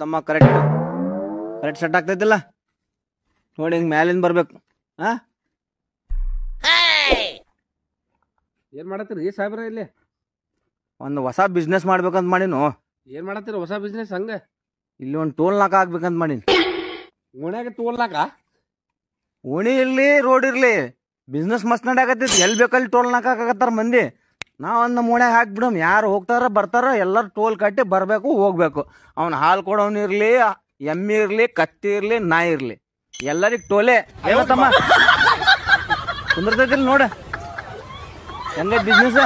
ತಮ್ಮ correct correct set ಆಗ್ತೈತಿಲ್ಲ ನೋಡಿ ಹಿಂಗೆ ಮ್ಯಾಲಿಂದ ಬರಬೇಕು ಏನ್ ಏನು ಮಾಡತ್ತೀರಿ ಸಾಹೇಬ್ರ ಇಲ್ಲಿ ಒಂದು ಹೊಸ ಬಿಸ್ನೆಸ್ ಮಾಡ್ಬೇಕಂತ ಮಾಡೀನು ಏನು ಮಾಡತ್ತೀರಿ ಹೊಸ ಬಿಸ್ನೆಸ್ ಹಂಗೆ ಇಲ್ಲಿ ಒಂದು ಟೋಲ್ ನಾಕ ಹಾಕ್ಬೇಕಂತ ಮಾಡೀನಿ ಓಣ್ಯಾಗ ಟೋಲ್ ನಾಕ ಓಣಿ ಇರಲಿ ರೋಡ್ ಇರ್ಲಿ ಬಿಸ್ನೆಸ್ ಮಸ್ತ್ ಆಗತ್ತೈತಿ ಎಲ್ಲಿ ಬೇಕಲ್ಲಿ ಟೋಲ್ ನಾಕ ಹಾಕತ್ತಾರ ಮಂದಿ ನಾವನ್ನ ಮೂಣ್ಯಾಗ ಹಾಕ್ಬಿಡಮ್ ಯಾರು ಹೋಗ್ತಾರ ಬರ್ತಾರ ಎಲ್ಲರು ಟೋಲ್ ಕಟ್ಟಿ ಬರಬೇಕು ಹೋಗ್ಬೇಕು ಅವ್ನು ಹಾಲು ಇರ್ಲಿ ಎಮ್ಮೆ ಇರ್ಲಿ ಕತ್ತಿ ಇರ್ಲಿ ನಾಯಿ ಇರ್ಲಿ ಎಲ್ಲರಿಗೆ ಟೋಲೆ ತಮ್ಮ ನೋಡ ಹೆಂಗ ಬಿಸ್ನೆಸ್